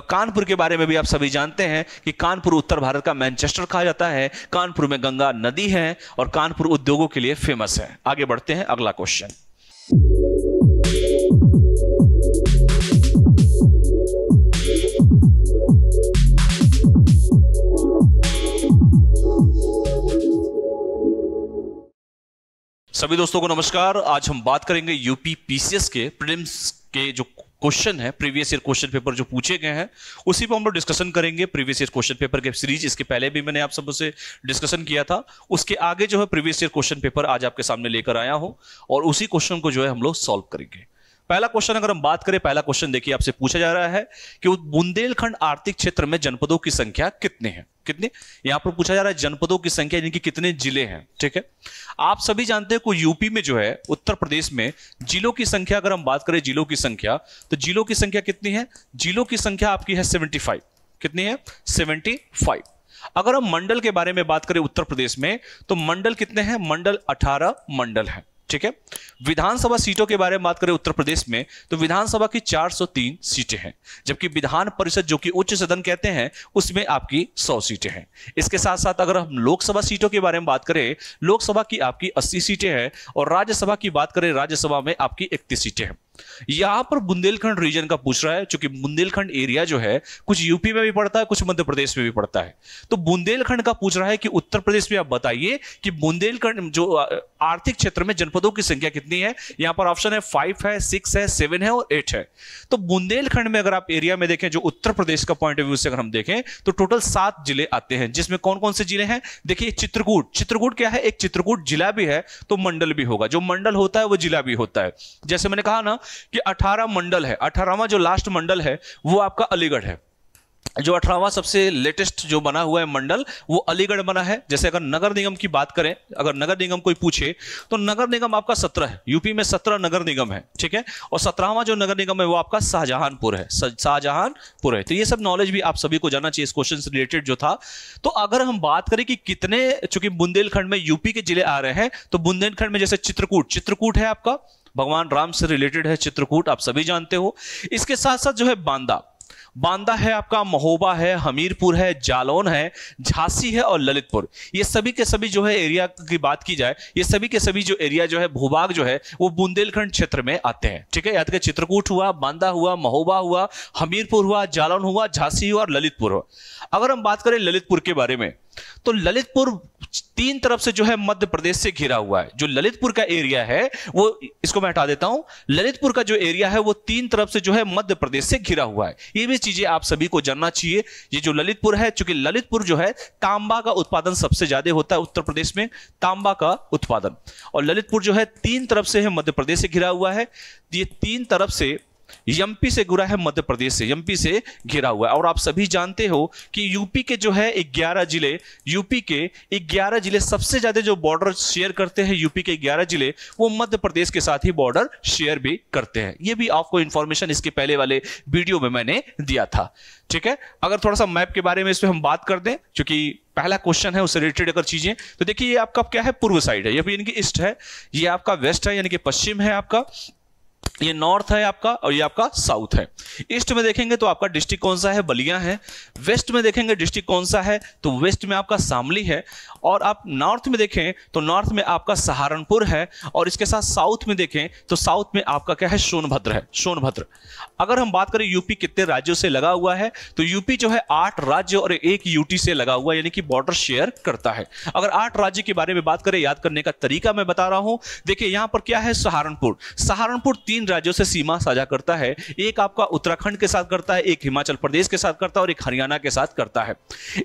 कानपुर के बारे में भी आप सभी जानते हैं कि कानपुर उत्तर भारत का मैनचेस्टर कहा जाता है कानपुर में गंगा नदी है और कानपुर उद्योगों के लिए फेमस है आगे बढ़ते हैं अगला क्वेश्चन सभी दोस्तों को नमस्कार आज हम बात करेंगे यूपी पीसीएस के प्रिलिम्स के जो क्वेश्चन है प्रीवियस ईयर क्वेश्चन पेपर जो पूछे गए हैं उसी पर हम लोग डिस्कशन करेंगे प्रीवियस ईयर क्वेश्चन पेपर के सीरीज इसके पहले भी मैंने आप सबसे डिस्कशन किया था उसके आगे जो है प्रीवियस ईयर क्वेश्चन पेपर आज आपके सामने लेकर आया हो और उसी क्वेश्चन को जो है हम लोग सॉल्व करेंगे पहला क्वेश्चन अगर हम बात करें पहला क्वेश्चन देखिए आपसे पूछा जा रहा है कि बुंदेलखंड आर्थिक क्षेत्र में जनपदों की संख्या कितने हैं कितने यहां पर पूछा जा रहा है जनपदों की संख्या कि कितने जिले हैं ठीक है आप सभी जानते हैं यूपी में जो है उत्तर प्रदेश में जिलों की संख्या अगर हम बात करें जिलों की संख्या तो जिलों की संख्या कितनी है जिलों की संख्या आपकी है सेवेंटी कितनी है सेवेंटी अगर हम मंडल के बारे में बात करें उत्तर प्रदेश में तो मंडल कितने हैं मंडल अठारह मंडल है ठीक है विधानसभा सीटों के बारे में बात करें उत्तर प्रदेश में तो विधानसभा की 403 सीटें हैं जबकि विधान परिषद जो कि उच्च सदन कहते हैं उसमें आपकी 100 सीटें हैं इसके साथ साथ अगर हम लोकसभा सीटों के बारे में बात करें लोकसभा की आपकी 80 सीटें हैं और राज्यसभा की बात करें राज्यसभा में आपकी इकतीस सीटें हैं यहां पर बुंदेलखंड रीजन का पूछ रहा है क्योंकि बुंदेलखंड एरिया जो है कुछ यूपी में भी पड़ता है कुछ मध्य प्रदेश में भी पड़ता है तो बुंदेलखंड का पूछ रहा है कि उत्तर प्रदेश में आप बताइए कि बुंदेलखंड जो आर्थिक क्षेत्र में जनपदों की संख्या कितनी है यहां पर ऑप्शन है फाइव है सिक्स है सेवन है और एट है तो बुंदेलखंड में अगर आप एरिया में देखें जो उत्तर प्रदेश का पॉइंट ऑफ व्यू से अगर हम देखें तो टोटल सात जिले आते हैं जिसमें कौन कौन से जिले हैं देखिए चित्रकूट चित्रकूट क्या है एक चित्रकूट जिला भी है तो मंडल भी होगा जो मंडल होता है वो जिला भी होता है जैसे मैंने कहा ना कि 18 मंडल है 18वां जो लास्ट मंडल है वो आपका अलीगढ़ है जो अठारहवा सबसे लेटेस्ट जो बना हुआ है मंडल वो अलीगढ़ बना है जैसे अगर नगर निगम की बात करें अगर नगर निगम कोई पूछे तो नगर निगम आपका सत्रह है यूपी में सत्रह नगर निगम है ठीक है और सत्रहवा जो नगर निगम है वो आपका शाहजहानपुर है शाहजहानपुर है तो ये सब नॉलेज भी आप सभी को जाना चाहिए इस क्वेश्चन से रिलेटेड जो था तो अगर हम बात करें कि कितने चूंकि बुंदेलखंड में यूपी के जिले आ रहे हैं तो बुंदेलखंड में जैसे चित्रकूट चित्रकूट है आपका भगवान राम से रिलेटेड है चित्रकूट आप सभी जानते हो इसके साथ साथ जो है बांदा बांदा है आपका महोबा है हमीरपुर है जालौन है झांसी है और ललितपुर ये सभी के सभी जो है एरिया की बात की जाए ये सभी के सभी जो एरिया जो है भूभाग जो है वो बुंदेलखंड क्षेत्र में आते हैं ठीक है याद के चित्रकूट हुआ बांदा हुआ महोबा हुआ हमीरपुर हुआ जालौन हुआ झांसी हुआ और ललितपुर हुआ अगर हम बात करें ललितपुर के बारे में तो ललितपुर तीन तरफ से जो है मध्य प्रदेश से घिरा हुआ है जो ललितपुर का एरिया है वो इसको मैं हटा देता हूं ललितपुर का जो एरिया है वो तीन तरफ से जो है मध्य प्रदेश से घिरा हुआ है ये भी चीजें आप सभी को जानना चाहिए ये जो ललितपुर है चूंकि ललितपुर जो है तांबा का उत्पादन सबसे ज्यादा होता है उत्तर प्रदेश में तांबा का उत्पादन और ललितपुर जो है तीन तरफ से है मध्य प्रदेश से घिरा हुआ है ये तीन तरफ से यमपी से घिरा है मध्य प्रदेश से यमपी से घिरा हुआ है और आप सभी जानते हो कि यूपी के जो है 11 जिले यूपी के 11 जिले सबसे ज्यादा जो बॉर्डर शेयर करते हैं यूपी के 11 जिले वो मध्य प्रदेश के साथ ही बॉर्डर शेयर भी करते हैं ये भी आपको इंफॉर्मेशन इसके पहले वाले वीडियो में मैंने दिया था ठीक है अगर थोड़ा सा मैप के बारे में इस पर हम बात कर दें क्योंकि पहला क्वेश्चन है उससे रिलेटेड अगर चीजें तो देखिए ये आपका क्या है पूर्व साइड है ये यानी कि ईस्ट है ये आपका वेस्ट है यानी कि पश्चिम है आपका ये नॉर्थ है आपका और ये आपका साउथ है ईस्ट में देखेंगे तो आपका डिस्ट्रिक्ट कौन सा है बलिया है वेस्ट में देखेंगे डिस्ट्रिक्ट कौन सा है तो वेस्ट में आपका सामली है और आप नॉर्थ में देखें तो नॉर्थ में आपका सहारनपुर है और इसके साथ साउथ में देखें तो साउथ में आपका क्या है सोनभद्र है सोनभद्र अगर हम बात करें यूपी कितने राज्यों से लगा हुआ है तो यूपी जो है आठ राज्य और एक यूटी से लगा हुआ यानी कि बॉर्डर शेयर करता है अगर आठ राज्य के बारे में बात करें याद करने का तरीका मैं बता रहा हूं देखिये यहां पर क्या है सहारनपुर सहारनपुर तीन राज्यों से सीमा साझा करता है एक आपका उत्तराखंड के साथ करता है एक हिमाचल प्रदेश के साथ करता है और एक हरियाणा के साथ करता है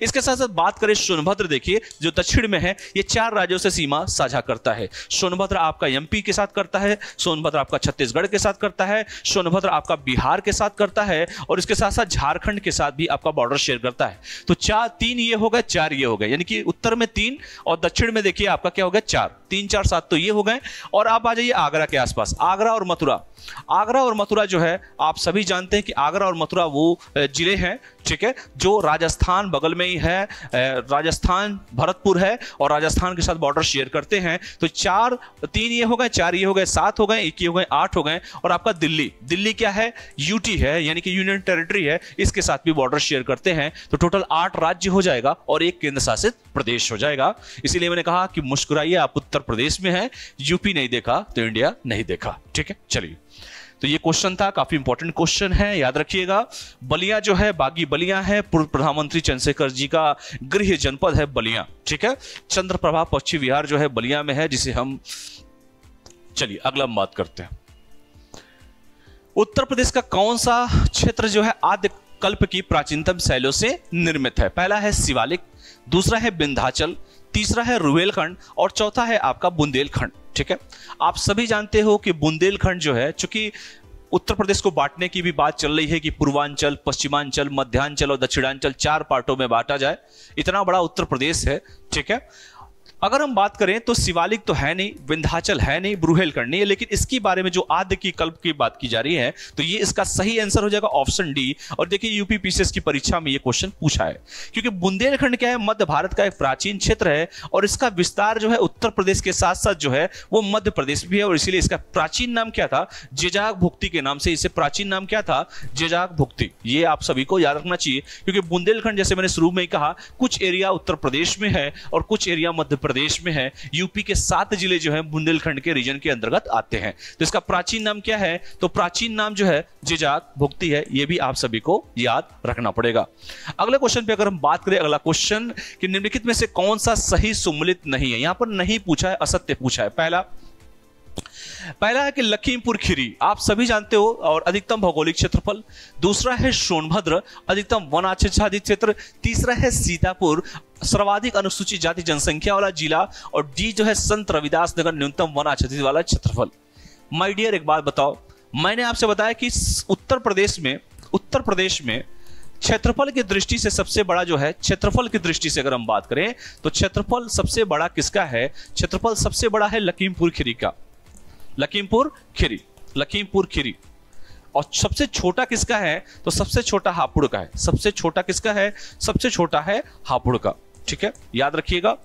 इसके साथ साथ बात करें सोनभद्र देखिए जो दक्षिण में है ये चार राज्यों से सीमा साझा करता है सोनभद्र आपका एमपी के साथ करता है सोनभद्र आपका छत्तीसगढ़ के साथ करता है सोनभद्र आपका बिहार के साथ करता है और इसके साथ साथ झारखंड के साथ भी आपका बॉर्डर शेयर करता है तो चार तीन ये होगा चार ये होगा यानी कि उत्तर में तीन और दक्षिण में देखिए आपका क्या होगा चार तीन चार सात तो ये हो गए और आप आ जाइए आगरा के आसपास आगरा और मथुरा आगरा और मथुरा जो है आप सभी जानते हैं कि आगरा और मथुरा वो जिले हैं ठीक है जो राजस्थान बगल में ही है राजस्थान भरतपुर है और राजस्थान के साथ बॉर्डर शेयर करते हैं तो चार तीन ये हो गए चार ये हो गए सात हो गए एक ये हो गए आठ हो गए और आपका दिल्ली दिल्ली क्या है यूटी है यानी कि यूनियन टेरिटरी है इसके साथ भी बॉर्डर शेयर करते हैं तो टोटल आठ राज्य हो जाएगा और एक केंद्र शासित प्रदेश हो जाएगा इसीलिए मैंने कहा कि मुस्कुराइए आप उत्तर प्रदेश में है यूपी नहीं देखा तो इंडिया नहीं देखा ठीक है चलिए तो ये क्वेश्चन था काफी इंपॉर्टेंट क्वेश्चन है याद रखिएगा बलिया जो है बागी बलिया है पूर्व प्रधानमंत्री चंद्रशेखर जी का गृह जनपद है बलिया ठीक है चंद्रप्रभा पश्चिम विहार जो है बलिया में है जिसे हम चलिए अगला हम बात करते हैं उत्तर प्रदेश का कौन सा क्षेत्र जो है आद्य कल्प की प्राचीनतम शैलों से निर्मित है पहला है शिवालिक दूसरा है विंध्याचल तीसरा है रुवेलखंड और चौथा है आपका बुंदेलखंड ठीक है आप सभी जानते हो कि बुंदेलखंड जो है चूंकि उत्तर प्रदेश को बांटने की भी बात चल रही है कि पूर्वांचल पश्चिमांचल मध्यांचल और दक्षिणांचल चार पार्टों में बांटा जाए इतना बड़ा उत्तर प्रदेश है ठीक है अगर हम बात करें तो शिवालिक तो है नहीं विंध्याचल है नहीं ब्रूहेल करनी है लेकिन इसके बारे में जो आद्य की कल्प की बात की जा रही है तो ये इसका सही आंसर हो जाएगा ऑप्शन डी और देखिए यूपी पीसीएस की परीक्षा में ये क्वेश्चन पूछा है क्योंकि बुंदेलखंड क्या है मध्य भारत का एक प्राचीन क्षेत्र है और इसका विस्तार जो है उत्तर प्रदेश के साथ साथ जो है वो मध्य प्रदेश भी है और इसीलिए इसका प्राचीन नाम क्या था जेजाक भुक्ति के नाम से इसे प्राचीन नाम क्या था जेजाक भुक्ति ये आप सभी को याद रखना चाहिए क्योंकि बुंदेलखंड जैसे मैंने शुरू में ही कहा कुछ एरिया उत्तर प्रदेश में है और कुछ एरिया मध्य प्रदेश में है यूपी के सात जिले जो है बुंदेलखंड के रीजन के अंतर्गत आते हैं तो इसका प्राचीन नाम क्या है तो प्राचीन नाम जो है जिजात भुक्ति है यह भी आप सभी को याद रखना पड़ेगा अगले क्वेश्चन पे अगर हम बात करें अगला क्वेश्चन कि निम्नलिखित में से कौन सा सही सुमलित नहीं है यहां पर नहीं पूछा है असत्य पूछा है पहला पहला है कि लखीमपुर खीरी आप सभी जानते हो और अधिकतम भौगोलिक क्षेत्रफल दूसरा है सोनभद्र अधिकतम वन आच्छादित क्षेत्र तीसरा है सीतापुर सर्वाधिक अनुसूचित जाति जनसंख्या वाला जिला और डी जो है संत रविदास नगर न्यूनतम वन आच्छादित वाला क्षेत्रफल माई डियर एक बात बताओ मैंने आपसे बताया कि उत्तर प्रदेश में उत्तर प्रदेश में क्षेत्रफल की दृष्टि से सबसे बड़ा जो है क्षेत्रफल की दृष्टि से अगर हम बात करें तो क्षेत्रफल सबसे बड़ा किसका है क्षेत्रफल सबसे बड़ा है लखीमपुर खीरी का लखीमपुर खीरी लखीमपुर खीरी और सबसे छोटा किसका है तो सबसे छोटा हापुड़ का है सबसे छोटा किसका है सबसे छोटा है हापुड़ का ठीक है याद रखिएगा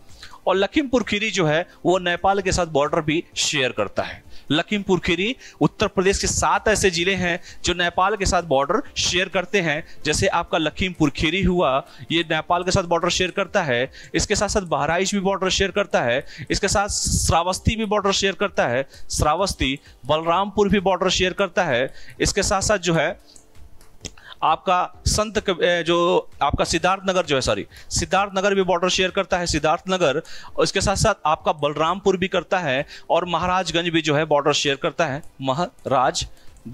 और लखीमपुर खीरी जो है वो नेपाल के साथ बॉर्डर भी शेयर करता है लखीमपुर खीरी उत्तर प्रदेश के सात ऐसे जिले हैं जो नेपाल के साथ बॉर्डर शेयर करते हैं जैसे आपका लखीमपुर खीरी हुआ ये नेपाल के साथ बॉर्डर शेयर करता है इसके साथ साथ बहराइच भी बॉर्डर शेयर करता है इसके साथ श्रावस्ती भी बॉर्डर शेयर करता है श्रावस्ती बलरामपुर भी बॉर्डर शेयर करता है इसके साथ साथ जो है आपका संत जो आपका सिद्धार्थ नगर जो है सॉरी सिद्धार्थ नगर भी बॉर्डर शेयर करता है सिद्धार्थ नगर और इसके साथ साथ आपका बलरामपुर भी करता है और महाराजगंज भी जो है बॉर्डर शेयर करता है महाराज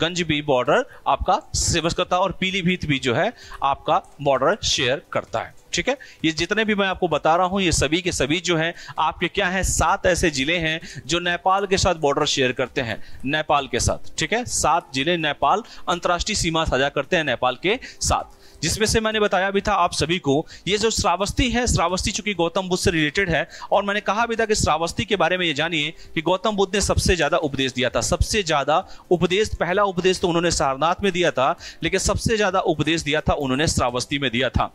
गंज भी बॉर्डर आपका सेवस करता है और पीलीभीत भी जो है आपका बॉर्डर शेयर करता है ठीक है ये जितने भी मैं आपको बता रहा हूं ये सभी के सभी जो हैं आपके क्या हैं सात ऐसे जिले हैं जो नेपाल के साथ बॉर्डर शेयर करते हैं नेपाल के साथ ठीक है सात जिले नेपाल अंतर्राष्ट्रीय सीमा साझा करते हैं नेपाल के साथ जिसमें से मैंने बताया भी था आप सभी को ये जो श्रावस्ती है श्रावस्ती चूंकि गौतम बुद्ध से रिलेटेड है और मैंने कहा भी था कि श्रावस्ती के बारे में ये जानिए कि गौतम बुद्ध ने सबसे ज्यादा उपदेश दिया था सबसे ज्यादा उपदेश पहला उपदेश तो उन्होंने सारनाथ में दिया था लेकिन सबसे ज्यादा उपदेश दिया था उन्होंने श्रावस्ती में दिया था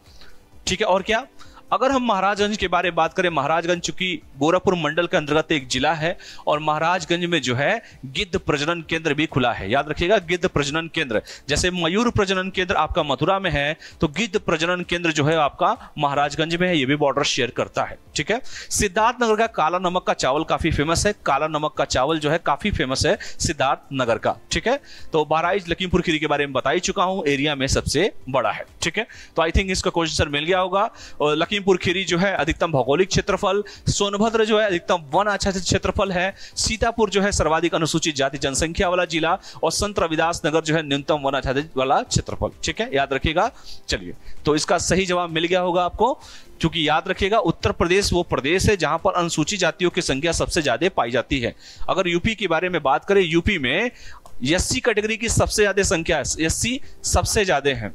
ठीक है और क्या अगर हम महाराजगंज के बारे में बात करें महाराजगंज चूंकि गोरखपुर मंडल के अंतर्गत एक जिला है और महाराजगंज में जो है गिद्ध प्रजनन केंद्र भी खुला है याद रखिएगा गिद्ध प्रजनन केंद्र जैसे मयूर प्रजनन केंद्र आपका मथुरा में है तो गिद्ध प्रजनन केंद्र जो है आपका महाराजगंज में है ये भी बॉर्डर शेयर करता है ठीक है सिद्धार्थ नगर का काला नमक का चावल काफी फेमस है काला नमक का चावल जो है काफी फेमस है सिद्धार्थ नगर का ठीक है तो बहराइज लखीमपुर खीरी के बारे में बता ही चुका हूं एरिया में सबसे बड़ा है ठीक है तो आई थिंक इसका क्वेश्चन सर मिल गया होगा और लखीम लखीमपुर खीरी जो है अधिकतम भौगोलिक क्षेत्रफल सोनभद्र जो है अधिकतम वन आच्छादित क्षेत्रफल है सीतापुर जो है सर्वाधिक अनुसूचित जाति जनसंख्या वाला जिला और संत रविदास नगर जो है न्यूनतम वन आच्छादित वाला क्षेत्रफल ठीक है याद रखिएगा चलिए तो इसका सही जवाब मिल गया होगा आपको क्योंकि याद रखिएगा उत्तर प्रदेश वो प्रदेश है जहां पर अनुसूचित जातियों की संख्या सबसे ज्यादा पाई जाती है अगर यूपी के बारे में बात करें यूपी में एससी कैटेगरी की सबसे ज्यादा संख्या है एससी सबसे ज्यादा है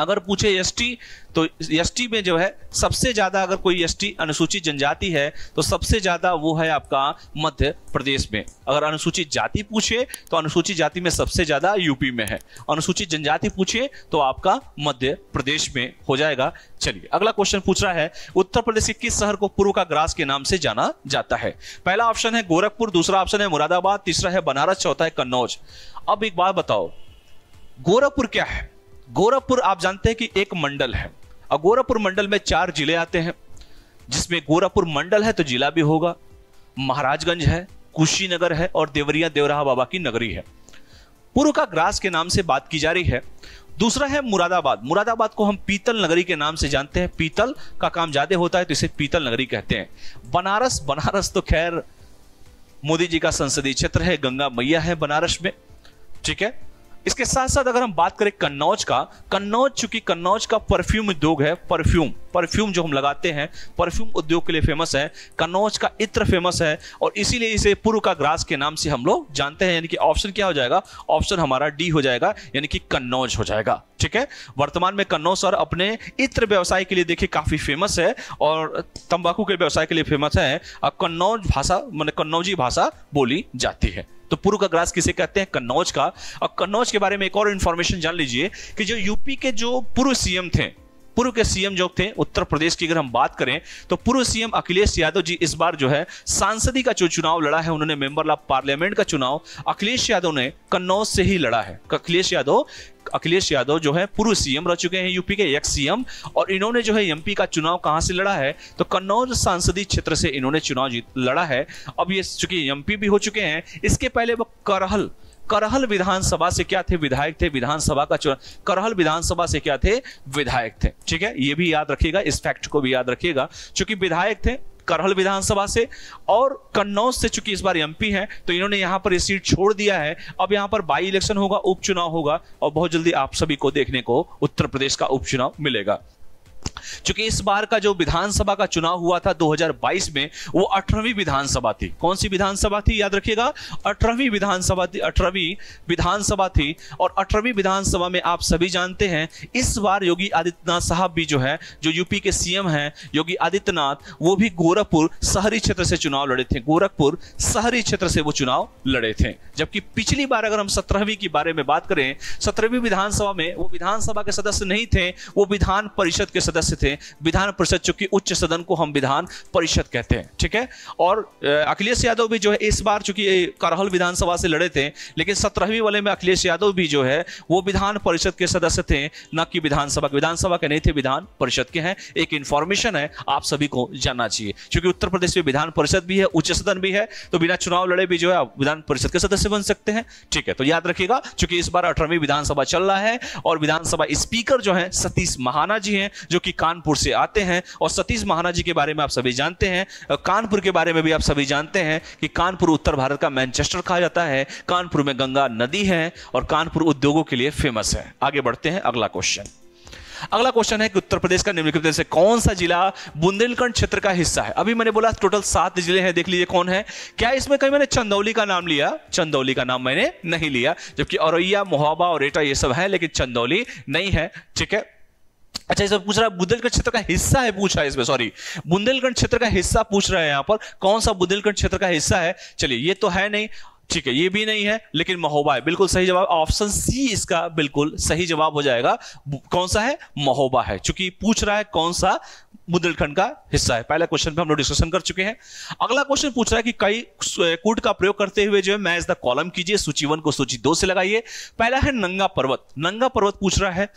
अगर पूछे एसटी तो एसटी में जो है सबसे ज्यादा अगर कोई एसटी अनुसूचित जनजाति है तो सबसे ज्यादा वो है आपका मध्य प्रदेश में अगर अनुसूचित जाति पूछे तो अनुसूचित जाति में सबसे ज्यादा यूपी में है अनुसूचित जनजाति पूछे तो आपका मध्य प्रदेश में हो जाएगा चलिए अगला क्वेश्चन पूछ रहा है उत्तर प्रदेश के किस शहर को पूर्व का ग्रास के नाम से जाना जाता है पहला ऑप्शन है गोरखपुर दूसरा ऑप्शन है मुरादाबाद तीसरा है बनारस चौथा है कन्नौज अब एक बात बताओ गोरखपुर क्या है गोरखपुर आप जानते हैं कि एक मंडल है और गोरखपुर मंडल में चार जिले आते हैं जिसमें गोरखपुर मंडल है तो जिला भी होगा महाराजगंज है कुशीनगर है और देवरिया देवराहा बाबा की नगरी है पूर्व का ग्रास के नाम से बात की जा रही है दूसरा है मुरादाबाद मुरादाबाद को हम पीतल नगरी के नाम से जानते हैं पीतल का काम ज्यादा होता है तो इसे पीतल नगरी कहते हैं बनारस बनारस तो खैर मोदी जी का संसदीय क्षेत्र है गंगा मैया है बनारस में ठीक है इसके साथ साथ अगर हम बात करें कन्नौज का कन्नौज चूंकि कन्नौज का परफ्यूम उद्योग है परफ्यूम परफ्यूम जो हम लगाते हैं परफ्यूम उद्योग के लिए फेमस है कन्नौज का इत्र फेमस है और इसीलिए इसे पूर्व का ग्रास के नाम से हम लोग जानते हैं यानी कि ऑप्शन क्या हो जाएगा ऑप्शन हमारा डी हो जाएगा यानी कि कन्नौज हो जाएगा ठीक है वर्तमान में कन्नौज सर अपने इत्र व्यवसाय के लिए देखिए काफी फेमस है और तंबाकू के व्यवसाय के लिए फेमस है और कन्नौज भाषा मैंने कन्नौजी भाषा बोली जाती है तो पूर्व का ग्रास किसे कहते हैं कन्नौज का और कन्नौज के बारे में एक और इन्फॉर्मेशन जान लीजिए कि जो यूपी के जो पूर्व सीएम थे पूर्व के सीएम जो थे उत्तर प्रदेश की अगर हम बात करें तो पूर्व सीएम अखिलेश यादव जी इस बार जो है सांसदी का जो चुनाव लड़ा है उन्होंने मेंबर ऑफ पार्लियामेंट का चुनाव अखिलेश यादव ने कन्नौज से ही लड़ा है अखिलेश यादव अखिलेश यादव जो है पूर्व सीएम रह चुके हैं यूपी के एक सीएम और इन्होंने जो है एमपी का चुनाव कहां से लड़ा है तो कन्नौज सांसदीय क्षेत्र से इन्होंने चुनाव लड़ा है अब ये चूंकि एमपी भी हो चुके हैं इसके पहले वो करहल करहल विधानसभा से क्या थे विधायक थे विधानसभा का चुनाव करहल विधानसभा से क्या थे विधायक थे ठीक है ये भी याद रखिएगा इस फैक्ट को भी याद रखिएगा क्योंकि विधायक थे करहल विधानसभा से और कन्नौज से चूंकि इस बार एमपी हैं तो इन्होंने यहाँ पर ये सीट छोड़ दिया है अब यहाँ पर बाई इलेक्शन होगा उपचुनाव होगा और बहुत जल्दी आप सभी को देखने को उत्तर प्रदेश का उपचुनाव मिलेगा क्योंकि इस बार का जो विधानसभा का चुनाव हुआ था 2022 में वो अठारहवीं विधानसभा थी कौन सी विधानसभा थी याद रखिएगा अठारहवीं विधानसभा थी अठारहवीं विधानसभा थी और अठारहवीं विधानसभा में आप सभी जानते हैं इस बार योगी आदित्यनाथ साहब भी जो है जो यूपी के सीएम हैं योगी आदित्यनाथ वो भी गोरखपुर शहरी क्षेत्र से चुनाव लड़े थे गोरखपुर शहरी क्षेत्र से वो चुनाव लड़े थे जबकि पिछली बार अगर हम सत्रहवीं के बारे में बात करें सत्रहवीं विधानसभा में वो विधानसभा के सदस्य नहीं थे वो विधान परिषद के सदस्य सदस्य थे विधान परिषद चूंकि उच्च सदन को हम विधान परिषद कहते हैं ठीक है और अखिलेश यादव भी जो है इस बार चूंकि करहल विधानसभा से लड़े थे लेकिन सत्रहवीं वाले में अखिलेश यादव भी जो है वो विधान परिषद के सदस्य थे न कि विधानसभा विधानसभा के नहीं थे विधान परिषद के हैं एक इंफॉर्मेशन है आप सभी को जानना चाहिए क्योंकि उत्तर प्रदेश में विधान परिषद भी है उच्च सदन भी है तो बिना चुनाव लड़े भी जो है विधान परिषद के सदस्य बन सकते हैं ठीक है तो याद रखिएगा क्योंकि इस बार अठारहवीं विधानसभा चल रहा है और विधानसभा स्पीकर जो है सतीश महाना जी हैं जो कि कानपुर से आते हैं और सतीश महाना जी के बारे में आप सभी जानते हैं कानपुर के बारे में भी आप सभी जानते हैं कि कानपुर उत्तर भारत का मैनचेस्टर कहा जाता है कानपुर में गंगा नदी है और कानपुर उद्योगों के लिए फेमस है आगे बढ़ते हैं अगला क्वेश्चन अगला क्वेश्चन है कि उत्तर प्रदेश का निम्नलिखित में से कौन सा जिला बुंदेलखंड क्षेत्र का हिस्सा है अभी मैंने बोला टोटल सात जिले हैं देख लीजिए कौन है क्या इसमें कहीं मैंने चंदौली का नाम लिया चंदौली का नाम मैंने नहीं लिया जबकि औरैया मोहाबा और एटा ये सब है लेकिन चंदौली नहीं है ठीक है अच्छा इसमें पूछ रहा है बुंदेलखंड क्षेत्र का हिस्सा है पूछा है इसमें सॉरी बुंदेलखंड क्षेत्र का हिस्सा पूछ रहे हैं यहाँ पर कौन सा बुंदेलखंड क्षेत्र का हिस्सा है चलिए ये तो है नहीं ठीक है ये भी नहीं है लेकिन महोबा है बिल्कुल सही जवाब ऑप्शन सी इसका बिल्कुल सही जवाब हो जाएगा कौन सा है महोबा है चूंकि पूछ रहा है कौन सा बुंदेलखंड का हिस्सा है पहला क्वेश्चन पे हम लोग डिस्कशन कर चुके हैं अगला क्वेश्चन पूछ रहा है कि कई कूट का प्रयोग करते हुए जो है मैच द कॉलम कीजिए सूची वन को सूची दो से लगाइए पहला है नंगा पर्वत नंगा पर्वत पूछ रहा है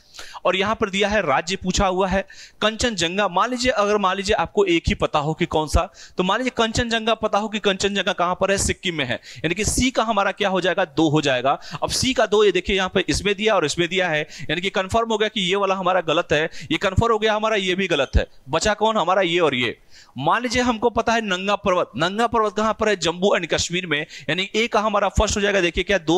और यहां पर दिया है राज्य पूछा हुआ है कंचनजंगा मान लीजिए अगर मान लीजिए आपको एक ही पता हो कि कौन सा तो मान लीजिए कंचनजंगा पता हो कि कंचनजंगा कहां पर है सिक्किम में है यानी कि सी का हमारा क्या हो जाएगा दो हो जाएगा अब सी का दो ये देखिए यहां पर इसमें दिया और इसमें दिया है यानी कि कंफर्म हो गया कि ये वाला हमारा गलत है ये कंफर्म हो गया हमारा ये भी गलत है पहुंचा कौन हमारा ये और ये मान लीजिए हमको पता है नंगा पर्वत नंगा पर्वत कहां पर है जम्मू एंड कश्मीर में यानी ए का हमारा फर्स्ट हो जाएगा देखिए क्या दो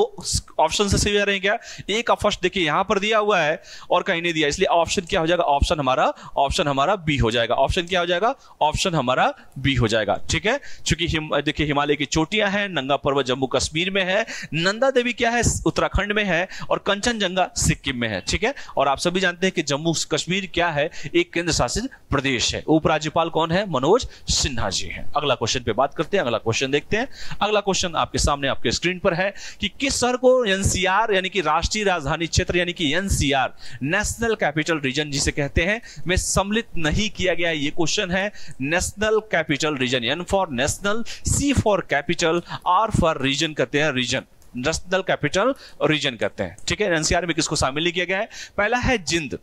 ऑप्शन से सही रहे हैं क्या ए का फर्स्ट देखिए यहां पर दिया हुआ है और कहीं नहीं दिया इसलिए ऑप्शन क्या हो जाएगा ऑप्शन हमारा ऑप्शन हमारा बी हो जाएगा ऑप्शन क्या हो जाएगा ऑप्शन हमारा बी हो जाएगा ठीक है चूंकि हिम, देखिए हिमालय की चोटियां हैं नंगा पर्वत जम्मू कश्मीर में है नंदा देवी क्या है उत्तराखंड में है और कंचनजंगा सिक्किम में है ठीक है और आप सभी जानते हैं कि जम्मू कश्मीर क्या है एक केंद्र शासित प्रदेश प्रदेश है उपराज्यपाल कौन है मनोज सिन्हा जी हैं अगला क्वेश्चन पे बात करते हैं अगला क्वेश्चन देखते हैं अगला क्वेश्चन आपके सामने आपके स्क्रीन पर है कि किस शहर को एनसीआर यानी कि राष्ट्रीय राजधानी क्षेत्र यानी कि एनसीआर नेशनल कैपिटल रीजन जिसे कहते हैं में सम्मिलित नहीं किया गया ये क्वेश्चन है national capital region N for national C for capital R for region कहते हैं रीजन नेशनल कैपिटल रीजन कहते हैं ठीक है एनसीआर में किसको शामिल किया गया है पहला है जिंद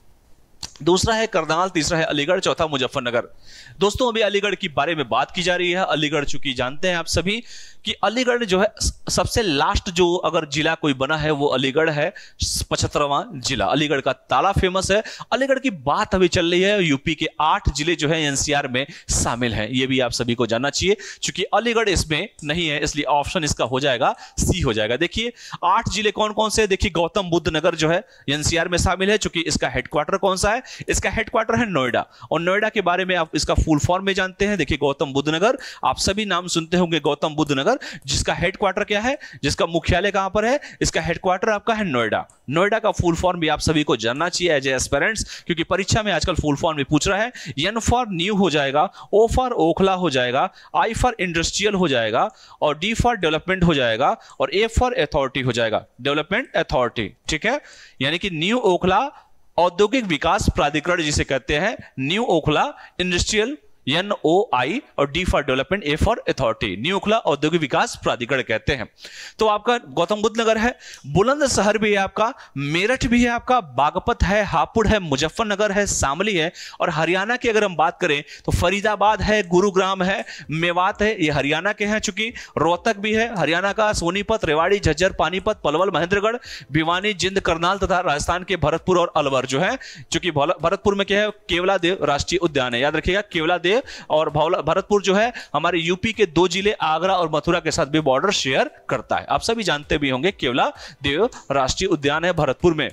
दूसरा है करनाल तीसरा है अलीगढ़ चौथा मुजफ्फरनगर दोस्तों अभी अलीगढ़ के बारे में बात की जा रही है अलीगढ़ चूंकि जानते हैं आप सभी कि अलीगढ़ जो है सबसे लास्ट जो अगर जिला कोई बना है वो अलीगढ़ है पचहत्तरवा जिला अलीगढ़ का ताला फेमस है अलीगढ़ की बात अभी चल रही है यूपी के आठ जिले जो है एनसीआर में शामिल है ये भी आप सभी को जानना चाहिए चूंकि अलीगढ़ इसमें नहीं है इसलिए ऑप्शन इसका हो जाएगा सी हो जाएगा देखिए आठ जिले कौन कौन से देखिए गौतम बुद्ध नगर जो है एनसीआर में शामिल है चूंकि इसका हेडक्वार्टर कौन सा है इसका हेडक्वार्टर है नोएडा और नोएडा के बारे में आप इसका फुल फॉर्म में जानते हैं देखिए गौतम बुद्ध नगर आप सभी नाम सुनते होंगे गौतम बुद्ध नगर नगर जिसका हेडक्वार्टर क्या है जिसका मुख्यालय कहां पर है इसका हेडक्वार्टर आपका है नोएडा नोएडा का फुल फॉर्म भी आप सभी को जानना चाहिए एज एज पेरेंट्स क्योंकि परीक्षा में आजकल फुल फॉर्म भी पूछ रहा है एन फॉर न्यू हो जाएगा ओ फॉर ओखला हो जाएगा आई फॉर इंडस्ट्रियल हो जाएगा और डी फॉर डेवलपमेंट हो जाएगा और ए फॉर अथॉरिटी हो जाएगा डेवलपमेंट अथॉरिटी ठीक है यानी कि न्यू ओखला औद्योगिक विकास प्राधिकरण जिसे कहते हैं new Okhla industrial N O I और D for development A for authority न्यूखला औद्योगिक विकास प्राधिकरण कहते हैं तो आपका गौतम बुद्ध नगर है बुलंदशहर भी है आपका मेरठ भी है आपका बागपत है हापुड़ है मुजफ्फरनगर है शामली है और हरियाणा की अगर हम बात करें तो फरीदाबाद है गुरुग्राम है मेवात है ये हरियाणा के हैं चूंकि रोहतक भी है हरियाणा का सोनीपत रेवाड़ी झज्जर पानीपत पलवल महेंद्रगढ़ भिवानी जिंद करनाल तथा राजस्थान के भरतपुर और अलवर जो है चूंकि भरतपुर में क्या है केवला देव राष्ट्रीय उद्यान है याद रखिएगा केवला देव सुखदेव और भरतपुर जो है हमारे यूपी के दो जिले आगरा और मथुरा के साथ भी बॉर्डर शेयर करता है आप सभी जानते भी होंगे केवला देव राष्ट्रीय उद्यान है भरतपुर में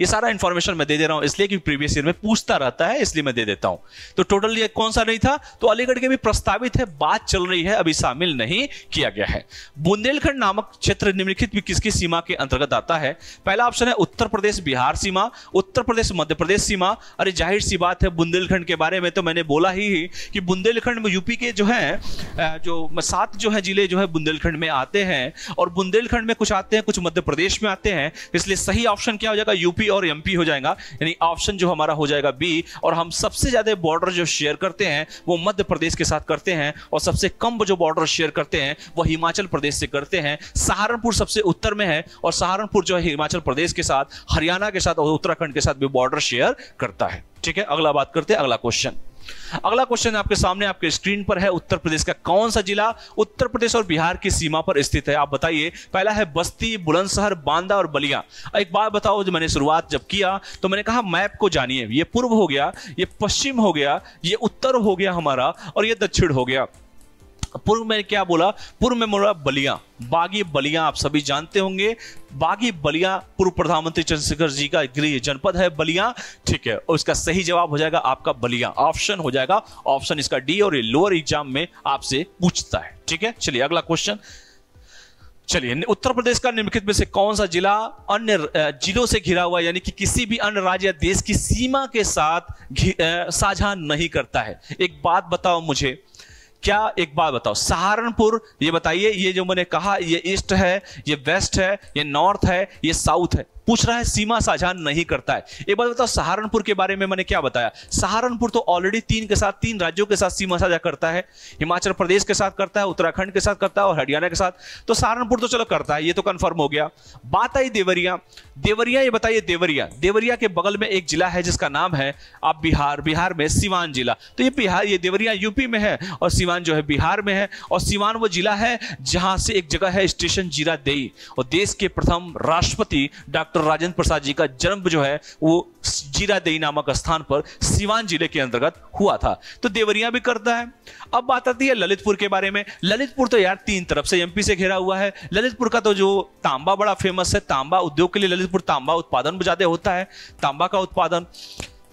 ये सारा इन्फॉर्मेशन मैं दे दे रहा हूँ इसलिए कि प्रीवियस ईयर में पूछता रहता है इसलिए मैं दे देता हूँ तो टोटल ये कौन सा नहीं था तो अलीगढ़ के भी प्रस्तावित है बात चल रही है अभी शामिल नहीं किया गया है बुंदेलखंड नामक क्षेत्र निम्नलिखित भी किसकी सीमा के अंतर्गत आता है पहला ऑप्शन है उत्तर प्रदेश बिहार सीमा उत्तर प्रदेश मध्य प्रदेश सीमा अरे जाहिर सी बात है बुंदेलखंड के बारे में तो मैंने बोला ही, ही कि बुंदेलखंड में यूपी के जो है जो सात जो है जिले जो है बुंदेलखंड में आते हैं और बुंदेलखंड में कुछ आते हैं कुछ मध्य प्रदेश में आते हैं इसलिए सही ऑप्शन क्या हो जाएगा यूपी यूपी और एमपी हो जाएगा यानी ऑप्शन जो हमारा हो जाएगा बी और हम सबसे ज्यादा बॉर्डर जो शेयर करते हैं वो मध्य प्रदेश के साथ करते हैं और सबसे कम जो बॉर्डर शेयर करते हैं वो हिमाचल प्रदेश से करते हैं सहारनपुर सबसे उत्तर में है और सहारनपुर जो है हिमाचल प्रदेश के साथ हरियाणा के साथ और उत्तराखंड के साथ भी बॉर्डर शेयर करता है ठीक है अगला बात करते हैं अगला क्वेश्चन अगला क्वेश्चन आपके सामने आपके स्क्रीन पर है उत्तर प्रदेश का कौन सा जिला उत्तर प्रदेश और बिहार की सीमा पर स्थित है आप बताइए पहला है बस्ती बुलंदशहर बांदा और बलिया एक बात बताओ जो मैंने शुरुआत जब किया तो मैंने कहा मैप को जानिए ये पूर्व हो गया ये पश्चिम हो गया ये उत्तर हो गया हमारा और ये दक्षिण हो गया पूर्व में क्या बोला पूर्व में बोला बलिया बागी बलिया आप सभी जानते होंगे बागी बलिया पूर्व प्रधानमंत्री चंद्रशेखर जी का गृह जनपद है बलिया ठीक है और इसका सही जवाब हो जाएगा आपका बलिया ऑप्शन हो जाएगा ऑप्शन इसका डी और लोअर एग्जाम में आपसे पूछता है ठीक है चलिए अगला क्वेश्चन चलिए उत्तर प्रदेश का निम्नलिखित में से कौन सा जिला अन्य जिलों से घिरा हुआ यानी कि किसी भी अन्य राज्य देश की सीमा के साथ साझा नहीं करता है एक बात बताओ मुझे क्या एक बात बताओ सहारनपुर ये बताइए ये जो मैंने कहा ये ईस्ट है ये वेस्ट है ये नॉर्थ है ये साउथ है पूछ रहा है सीमा साझा नहीं करता है एक बात बताओ सहारनपुर के बारे में मैंने क्या बताया सहारनपुर तो ऑलरेडी तीन के साथ तीन राज्यों के साथ सीमा साझा करता है हिमाचल प्रदेश के साथ करता है उत्तराखंड के साथ करता है और हरियाणा के साथ तो सहारनपुर तो चलो करता है ये तो कन्फर्म हो गया बात आई देवरिया देवरिया ये बताइए देवरिया देवरिया के बगल में एक जिला है जिसका नाम है आप बिहार बिहार में सिवान जिला तो ये बिहार ये देवरिया यूपी में है और सिवान जो है बिहार में है और सिवान वो जिला है जहां से एक जगह है स्टेशन जीरा देई और देश के प्रथम राष्ट्रपति डॉक्टर डॉक्टर राजेंद्र प्रसाद जी का जन्म जो है वो जीरा देई नामक स्थान पर सिवान जिले के अंतर्गत हुआ था तो देवरिया भी करता है अब बात आती है ललितपुर के बारे में ललितपुर तो यार तीन तरफ से एमपी से घेरा हुआ है ललितपुर का तो जो तांबा बड़ा फेमस है तांबा उद्योग के लिए ललितपुर तांबा उत्पादन ज्यादा होता है तांबा का उत्पादन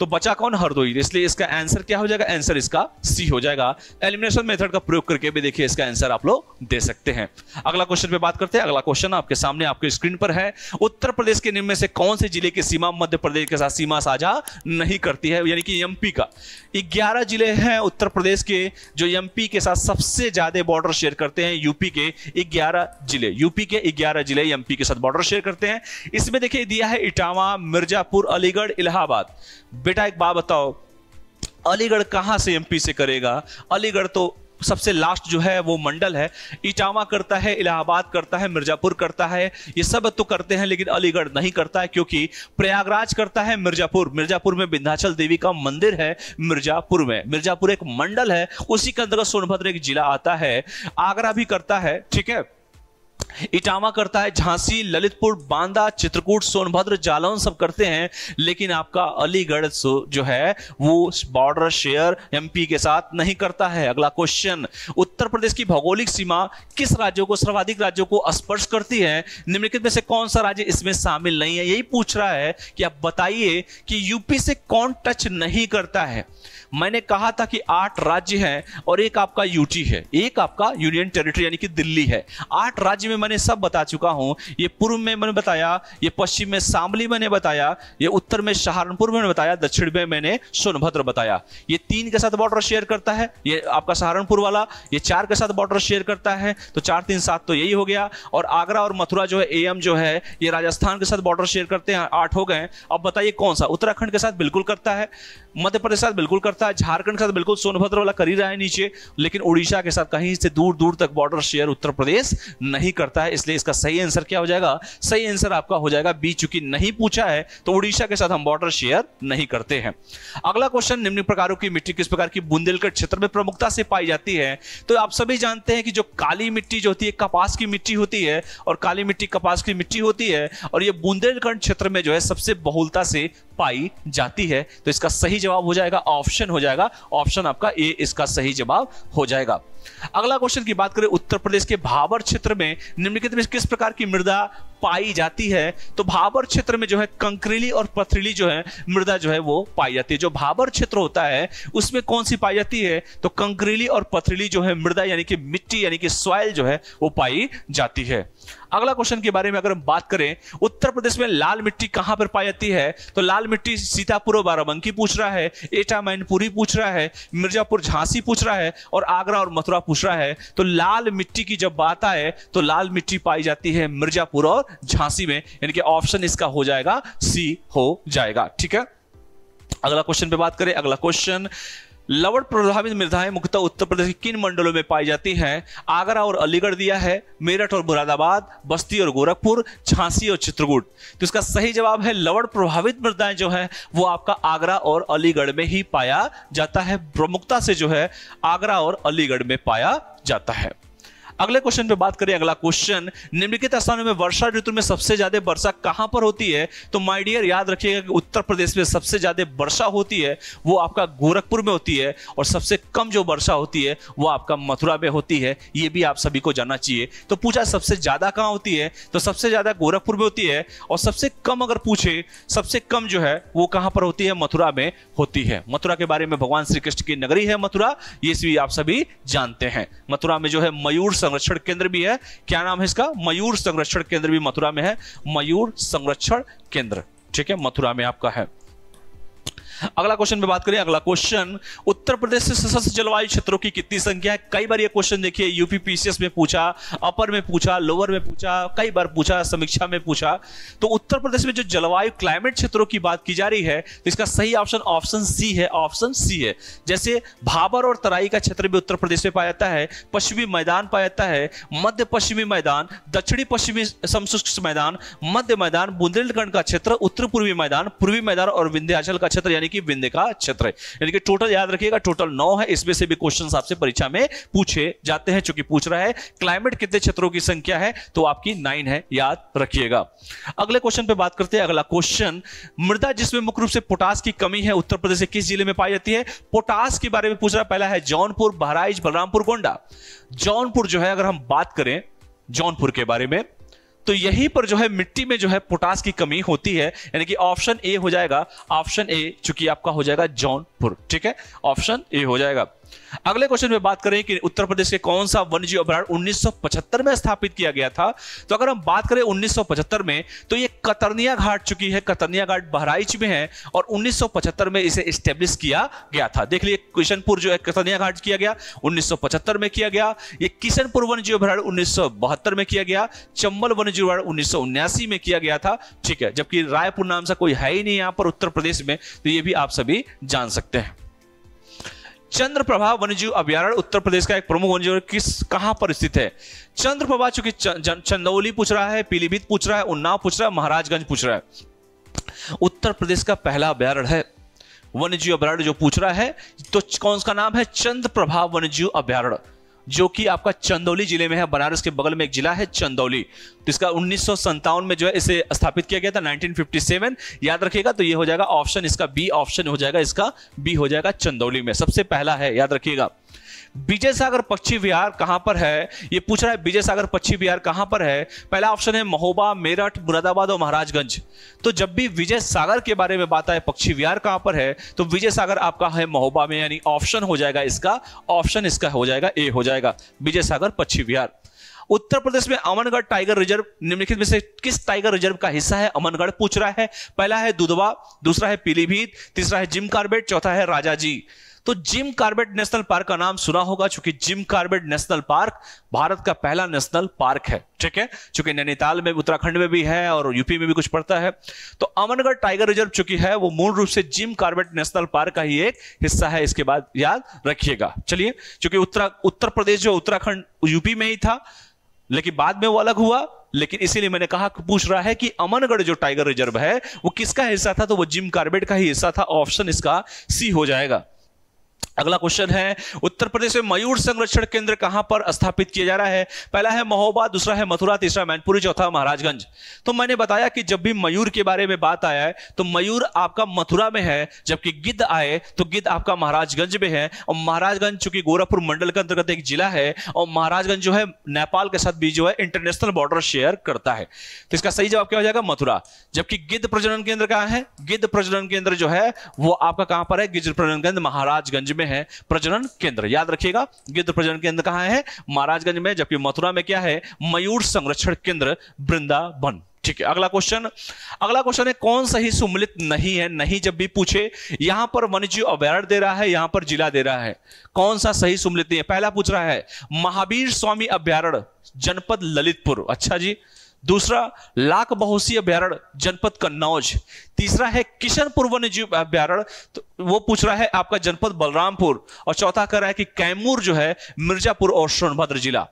तो बचा कौन हरदोई इसलिए इसका आंसर क्या हो जाएगा आंसर इसका सी हो जाएगा एलिमिनेशन मेथड का प्रयोग करके भी देखिए इसका आंसर आप लोग दे सकते हैं अगला क्वेश्चन पे बात करते हैं अगला क्वेश्चन आपके सामने आपके स्क्रीन पर है उत्तर प्रदेश के निम्न में से कौन से जिले की सीमा मध्य प्रदेश के साथ सीमा साझा नहीं करती है यानी कि एमपी का ग्यारह जिले हैं उत्तर प्रदेश के जो एमपी के साथ सबसे ज्यादा बॉर्डर शेयर करते हैं यूपी के ग्यारह जिले यूपी के ग्यारह जिले एमपी के साथ बॉर्डर शेयर करते हैं इसमें देखिए दिया है इटावा मिर्जापुर अलीगढ़ इलाहाबाद बेटा एक बात बताओ अलीगढ़ कहाँ से एमपी से करेगा अलीगढ़ तो सबसे लास्ट जो है वो मंडल है इटावा करता है इलाहाबाद करता है मिर्जापुर करता है ये सब तो करते हैं लेकिन अलीगढ़ नहीं करता है क्योंकि प्रयागराज करता है मिर्जापुर मिर्जापुर में विंध्याचल देवी का मंदिर है मिर्जापुर में मिर्जापुर एक मंडल है उसी के अंतर्गत सोनभद्र एक जिला आता है आगरा भी करता है ठीक है इटावा करता है झांसी ललितपुर बांदा चित्रकूट सोनभद्र जालौन सब करते हैं लेकिन आपका अलीगढ़ जो है वो बॉर्डर शेयर एमपी के साथ नहीं करता है अगला क्वेश्चन उत्तर प्रदेश की भौगोलिक सीमा किस राज्यों को सर्वाधिक राज्यों को स्पर्श करती है निम्नलिखित में से कौन सा राज्य इसमें शामिल नहीं है यही पूछ रहा है कि आप बताइए कि यूपी से कौन टच नहीं करता है मैंने कहा था कि आठ राज्य हैं और एक आपका यूटी है एक आपका यूनियन टेरिटरी यानी कि दिल्ली है आठ राज्य में मैंने सब बता चुका हूं ये पूर्व में मैंने बताया ये पश्चिम में सामली मैंने बताया ये उत्तर में सहारनपुर में बताया दक्षिण में मैंने सोनभद्र बताया ये तीन के साथ बॉर्डर शेयर करता है ये आपका सहारनपुर वाला ये चार के साथ बॉर्डर शेयर करता है तो चार तीन सात तो यही हो गया और आगरा और मथुरा जो है एम जो है ये राजस्थान के साथ बॉर्डर शेयर करते हैं आठ हो गए अब बताइए कौन सा उत्तराखंड के साथ बिल्कुल करता है मध्य प्रदेश साथ बिल्कुल करता है झारखंड के साथ बिल्कुल सोनभद्र वाला कर ही रहा है नीचे लेकिन उड़ीसा के साथ कहीं से दूर दूर तक बॉर्डर शेयर उत्तर प्रदेश नहीं करता है इसलिए इसका सही आंसर क्या हो जाएगा सही आंसर आपका हो जाएगा बी चूंकि नहीं पूछा है तो उड़ीसा के साथ हम बॉर्डर शेयर नहीं करते हैं अगला क्वेश्चन निम्न प्रकारों की मिट्टी किस प्रकार की बुंदेलखंड क्षेत्र में प्रमुखता से पाई जाती है तो आप सभी जानते हैं कि जो काली मिट्टी जो होती है कपास की मिट्टी होती है और काली मिट्टी कपास की मिट्टी होती है और ये बुंदेलखंड क्षेत्र में जो है सबसे बहुलता से पाई जाती है तो इसका सही जवाब हो जाएगा ऑप्शन हो जाएगा ऑप्शन आपका ए इसका सही जवाब हो जाएगा अगला क्वेश्चन की बात करें उत्तर प्रदेश के भावर क्षेत्र में निम्नलिखित में किस प्रकार की मृदा पाई जाती है तो भावर क्षेत्र में जो है कंक्रीली और पथरीली जो है मृदा जो है वो पाई जाती है जो भावर क्षेत्र होता है उसमें कौन सी पाई जाती है तो कंक्रीली और पथरीली जो है मृदा यानी कि मिट्टी यानी कि सॉइल जो है वो पाई जाती है अगला क्वेश्चन के बारे में अगर हम बात करें उत्तर प्रदेश में लाल मिट्टी कहां पर पाई जाती है तो लाल मिट्टी सीतापुर और बाराबंकी पूछ रहा है एटा मैनपुरी पूछ रहा है मिर्जापुर झांसी पूछ रहा है और आगरा और मथुरा मथुरा पूछ रहा है तो लाल मिट्टी की जब बात आए तो लाल मिट्टी पाई जाती है मिर्जापुर और झांसी में यानी कि ऑप्शन इसका हो जाएगा सी हो जाएगा ठीक है अगला क्वेश्चन पे बात करें अगला क्वेश्चन लवण प्रभावित मृदाएं मुख्यतः उत्तर प्रदेश के किन मंडलों में पाई जाती हैं आगरा और अलीगढ़ दिया है मेरठ और मुरादाबाद बस्ती और गोरखपुर झांसी और चित्रकूट तो इसका सही जवाब है लवण प्रभावित मृदाएं जो है वो आपका आगरा और अलीगढ़ में ही पाया जाता है प्रमुखता से जो है आगरा और अलीगढ़ में पाया जाता है अगले क्वेश्चन पे बात करें अगला क्वेश्चन निम्नलिखित स्थानों में वर्षा ऋतु में सबसे ज्यादा वर्षा कहां पर होती है तो माय डियर याद रखिएगा कि उत्तर प्रदेश में सबसे ज्यादा वर्षा होती है वो आपका गोरखपुर में होती है और सबसे कम जो वर्षा होती है वो आपका मथुरा में होती है ये भी आप सभी को जानना चाहिए तो पूछा सबसे ज्यादा कहाँ होती है तो सबसे ज्यादा गोरखपुर में होती है और सबसे कम अगर पूछे सबसे कम जो है वो कहां पर होती है मथुरा में होती है मथुरा के बारे में भगवान श्री कृष्ण की नगरी है मथुरा ये भी आप सभी जानते हैं मथुरा में जो है मयूर संरक्षण केंद्र भी है क्या नाम है इसका मयूर संरक्षण केंद्र भी मथुरा में है मयूर संरक्षण केंद्र ठीक है मथुरा में आपका है अगला क्वेश्चन में बात करें अगला क्वेश्चन उत्तर प्रदेश से सशस्त्र जलवायु क्षेत्रों की कितनी संख्या है कई बार ये क्वेश्चन देखिए यूपीपीसीएस में पूछा अपर में पूछा लोअर में पूछा कई बार पूछा समीक्षा में पूछा तो उत्तर प्रदेश में जो जलवायु क्लाइमेट क्षेत्रों की बात की जा रही है तो इसका सही ऑप्शन ऑप्शन सी है ऑप्शन सी है जैसे भाबर और तराई का क्षेत्र भी उत्तर प्रदेश में पाया जाता है पश्चिमी मैदान पाया जाता है मध्य पश्चिमी मैदान दक्षिणी पश्चिमी समशुष्क मैदान मध्य मैदान बुंदेलखंड का क्षेत्र उत्तर पूर्वी मैदान पूर्वी मैदान और विंध्याचल का क्षेत्र यानी की विंध्य का क्षेत्र है यानी कि टोटल याद रखिएगा टोटल नौ है इसमें से भी क्वेश्चन आपसे परीक्षा में पूछे जाते हैं चूंकि पूछ रहा है क्लाइमेट कितने क्षेत्रों की संख्या है तो आपकी नाइन है याद रखिएगा अगले क्वेश्चन पे बात करते हैं अगला क्वेश्चन मृदा जिसमें मुख्य रूप से पोटास की कमी है उत्तर प्रदेश के किस जिले में पाई जाती है पोटास के बारे में पूछ रहा पहला है जौनपुर बहराइच बलरामपुर गोंडा जौनपुर जो है अगर हम बात करें जौनपुर के बारे में तो यहीं पर जो है मिट्टी में जो है पोटास की कमी होती है यानी कि ऑप्शन ए हो जाएगा ऑप्शन ए चूंकि आपका हो जाएगा जॉन गोरखपुर ठीक है ऑप्शन ए हो जाएगा अगले क्वेश्चन में बात करें कि उत्तर प्रदेश के कौन सा वन्यजीव अभ्यारण्य 1975 में स्थापित किया गया था तो अगर हम बात करें उन्नीस में तो ये कतरनिया घाट चुकी है कतरनिया घाट बहराइच में है और उन्नीस में इसे स्टेब्लिश किया गया था देख लिए किशनपुर जो है कतरनिया घाट किया गया उन्नीस में किया गया ये किशनपुर वन्यजीव अभ्यारण्य उन्नीस में किया गया चंबल वन्यजीव अभ्यारण्य उन्नीस में किया गया था ठीक है जबकि रायपुर नाम सा कोई है ही नहीं यहां पर उत्तर प्रदेश में तो ये भी आप सभी जान सकते सकते हैं चंद्रप्रभा वन्यजीव अभ्यारण्य उत्तर प्रदेश का एक प्रमुख वन्यजीव किस कहां पर स्थित है चंद्रप्रभा चूंकि चंदौली पूछ रहा है पीलीभीत पूछ रहा है उन्नाव पूछ रहा है महाराजगंज पूछ रहा है उत्तर प्रदेश का पहला अभ्यारण है वन्यजीव अभ्यारण्य जो पूछ रहा है तो कौन सा नाम है चंद्रप्रभा वन्यजीव अभ्यारण्य जो कि आपका चंदौली जिले में है बनारस के बगल में एक जिला है चंदौली तो इसका उन्नीस में जो है इसे स्थापित किया गया था 1957 याद रखिएगा तो ये हो जाएगा ऑप्शन इसका बी ऑप्शन हो जाएगा इसका बी हो जाएगा चंदौली में सबसे पहला है याद रखिएगा विजय सागर पक्षी विहार कहां पर है ये पूछ रहा है विजय सागर पक्षी विहार कहां पर है पहला ऑप्शन है महोबा मेरठ मुरादाबाद और महाराजगंज तो जब भी विजय सागर के बारे में बात आए पक्षी विहार कहां पर है तो विजय सागर आपका है महोबा में यानी ऑप्शन हो जाएगा इसका ऑप्शन इसका हो जाएगा ए हो जाएगा विजय सागर पक्षी विहार उत्तर प्रदेश में अमनगढ़ टाइगर रिजर्व निम्नलिखित में से किस टाइगर रिजर्व का हिस्सा है अमनगढ़ पूछ रहा है पहला है दुधवा दूसरा है पीलीभीत तीसरा है जिम कार्बेट चौथा है राजा जी तो जिम कार्बेट नेशनल पार्क का नाम सुना होगा चूंकि Jim Corbett National Park Bharat का पहला नेशनल पार्क है ठीक है चूंकि नैनीताल में उत्तराखंड में भी है और यूपी में भी कुछ पड़ता है तो अमनगढ़ टाइगर रिजर्व चूंकि है वो मूल रूप से जिम कार्बेट नेशनल पार्क का ही एक हिस्सा है इसके बाद याद रखिएगा चलिए चूंकि उत्तरा उत्तर प्रदेश जो उत्तराखंड यूपी में ही था लेकिन बाद में वो अलग हुआ लेकिन इसीलिए मैंने कहा पूछ रहा है कि अमनगढ़ जो टाइगर रिजर्व है वो किसका हिस्सा था तो वो जिम कार्बेट का ही हिस्सा था ऑप्शन इसका सी हो जाएगा अगला क्वेश्चन है उत्तर प्रदेश में मयूर संरक्षण केंद्र कहां पर स्थापित किया जा रहा है पहला है महोबा दूसरा है मथुरा तीसरा मैनपुरी चौथा महाराजगंज तो मैंने बताया कि जब भी मयूर के बारे में बात आया है तो मयूर आपका मथुरा में है जबकि गिद्ध आए तो गिद्ध आपका महाराजगंज में है और महाराजगंज चूंकि गोरखपुर मंडल के अंतर्गत एक जिला है और महाराजगंज जो है नेपाल के साथ भी जो है इंटरनेशनल बॉर्डर शेयर करता है तो इसका सही जवाब क्या हो जाएगा मथुरा जबकि गिद्ध प्रजनन केंद्र कहाँ है गिद्ध प्रजनन केंद्र जो है वो आपका कहां पर है गिद्ध प्रजनन केंद्र महाराजगंज में में है प्रजनन केंद्र याद रखिएगा गिद्ध प्रजनन केंद्र कहा है महाराजगंज में जबकि मथुरा में क्या है मयूर संरक्षण केंद्र वृंदावन ठीक है अगला क्वेश्चन अगला क्वेश्चन है कौन सा ही सुमिलित नहीं है नहीं जब भी पूछे यहां पर वन्यजीव अभ्यारण दे रहा है यहां पर जिला दे रहा है कौन सा सही सुमिलित नहीं है पहला पूछ रहा है महावीर स्वामी अभ्यारण जनपद ललितपुर अच्छा जी दूसरा लाख बहुसी अभ्यारण जनपद कन्नौज तीसरा है किशनपुर वन्य जीव अभ्यारण तो वो पूछ रहा है आपका जनपद बलरामपुर और चौथा कह रहा है कि कैमूर जो है मिर्जापुर और सोनभद्र जिला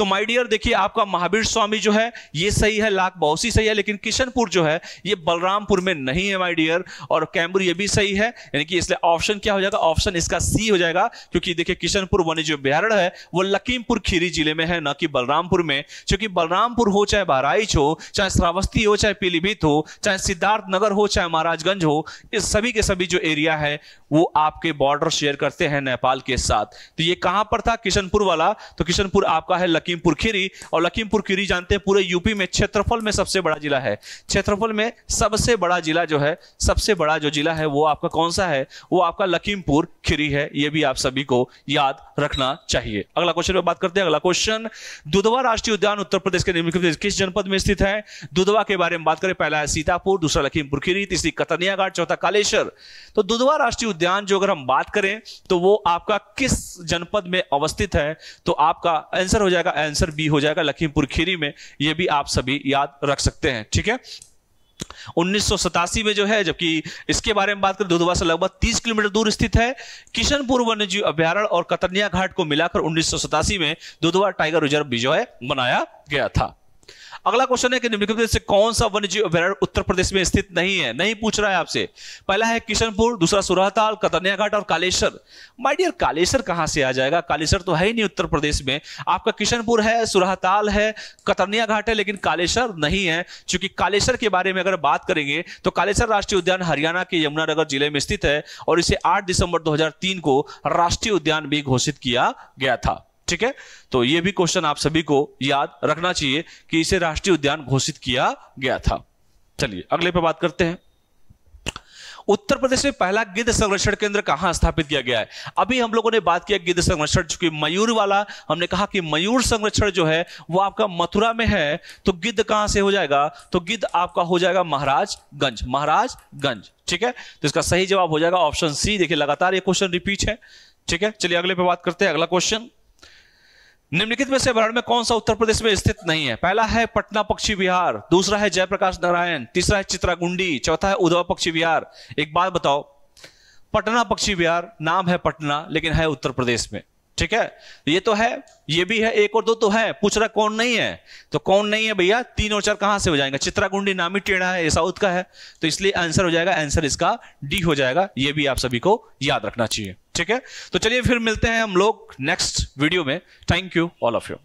तो माय डियर देखिए आपका महावीर स्वामी जो है ये सही है लाख बौसी सही है लेकिन किशनपुर जो है ये बलरामपुर में नहीं है माय डियर और कैम्बुर ये भी सही है यानी कि इसलिए ऑप्शन क्या हो जाएगा ऑप्शन इसका सी हो जाएगा क्योंकि देखिए किशनपुर वन जो बिहारण है वो लखीमपुर खीरी जिले में है ना कि बलरामपुर में क्योंकि बलरामपुर हो चाहे बहराइच हो चाहे श्रावस्ती हो चाहे पीलीभीत हो चाहे सिद्धार्थ नगर हो चाहे महाराजगंज हो इस सभी के सभी जो एरिया है वो आपके बॉर्डर शेयर करते हैं नेपाल के साथ तो ये कहां पर था किशनपुर वाला तो किशनपुर आपका है लकी लखीमपुर खीरी और लखीमपुर खीरी जानते हैं पूरे यूपी में क्षेत्रफल में सबसे बड़ा जिला है क्षेत्रफल में सबसे बड़ा जिला जो है सबसे बड़ा जो जिला है वो आपका कौन सा है वो आपका लखीमपुर खीरी है ये भी आप सभी को याद रखना चाहिए अगला क्वेश्चन पर बात करते हैं अगला क्वेश्चन दुधवा राष्ट्रीय उद्यान उत्तर प्रदेश के निम्नलिखित किस जनपद में स्थित है दुधवा के बारे में बात करें पहला है सीतापुर दूसरा लखीमपुर खीरी तीसरी कतनिया घाट चौथा कालेश्वर तो दुधवा राष्ट्रीय उद्यान जो अगर हम बात करें तो वो आपका किस जनपद में अवस्थित है तो आपका आंसर हो जाएगा आंसर बी हो जाएगा लखीमपुर खीरी में यह भी आप सभी याद रख सकते हैं ठीक है उन्नीस में जो है जबकि इसके बारे में बात करें दुधवा से लगभग 30 किलोमीटर दूर स्थित है किशनपुर वन्यजीव अभ्यारण और कतरनिया घाट को मिलाकर उन्नीस में दुधवा टाइगर रिजर्व भी जो है बनाया गया था अगला क्वेश्चन है कि निम्नलिखित से कौन सा वन्य जीव अभ्यारण्य उत्तर प्रदेश में स्थित नहीं है नहीं पूछ रहा है आपसे पहला है किशनपुर दूसरा सुरहताल कतनिया घाट और कालेश्वर माय डियर कालेश्वर कहां से आ जाएगा कालेश्वर तो है ही नहीं उत्तर प्रदेश में आपका किशनपुर है सुरहताल है कतनिया घाट है लेकिन कालेश्वर नहीं है क्योंकि कालेश्वर के बारे में अगर बात करेंगे तो कालेश्वर राष्ट्रीय उद्यान हरियाणा के यमुनानगर जिले में स्थित है और इसे आठ दिसंबर दो को राष्ट्रीय उद्यान भी घोषित किया गया था ठीक है तो ये भी क्वेश्चन आप सभी को याद रखना चाहिए कि इसे राष्ट्रीय उद्यान घोषित किया गया था चलिए अगले पे बात करते हैं उत्तर प्रदेश में पहला गिद्ध संरक्षण केंद्र कहां स्थापित किया गया है अभी हम लोगों ने बात किया गिद्ध संरक्षण चूंकि मयूर वाला हमने कहा कि मयूर संरक्षण जो है वो आपका मथुरा में है तो गिद्ध कहां से हो जाएगा तो गिद्ध आपका हो जाएगा महाराजगंज महाराजगंज ठीक है तो इसका सही जवाब हो जाएगा ऑप्शन सी देखिए लगातार ये क्वेश्चन रिपीट है ठीक है चलिए अगले पे बात करते हैं अगला क्वेश्चन निम्नलिखित में से वर्ण में कौन सा उत्तर प्रदेश में स्थित नहीं है पहला है पटना पक्षी विहार दूसरा है जयप्रकाश नारायण तीसरा है चित्रागुंडी चौथा है उधवा पक्षी विहार एक बात बताओ पटना पक्षी विहार नाम है पटना लेकिन है उत्तर प्रदेश में ठीक है ये तो है ये भी है एक और दो तो है पूछ रहा कौन नहीं है तो कौन नहीं है भैया तीन और चार कहां से हो जाएगा चित्रागुंडी नामी टेढ़ा है ये साउथ का है तो इसलिए आंसर हो जाएगा आंसर इसका डी हो जाएगा ये भी आप सभी को याद रखना चाहिए ठीक है तो चलिए फिर मिलते हैं हम लोग नेक्स्ट वीडियो में thank you all of you